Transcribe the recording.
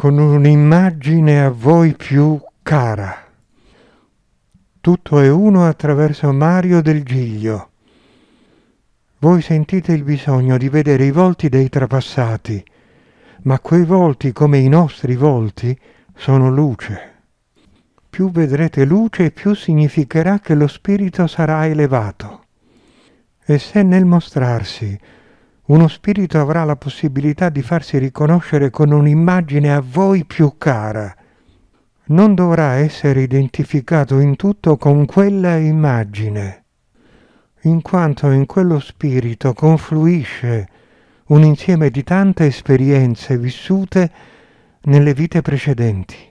con un'immagine a voi più cara. Tutto è uno attraverso Mario del Giglio. Voi sentite il bisogno di vedere i volti dei trapassati, ma quei volti, come i nostri volti, sono luce. Più vedrete luce, più significherà che lo spirito sarà elevato. E se nel mostrarsi uno spirito avrà la possibilità di farsi riconoscere con un'immagine a voi più cara. Non dovrà essere identificato in tutto con quella immagine, in quanto in quello spirito confluisce un insieme di tante esperienze vissute nelle vite precedenti.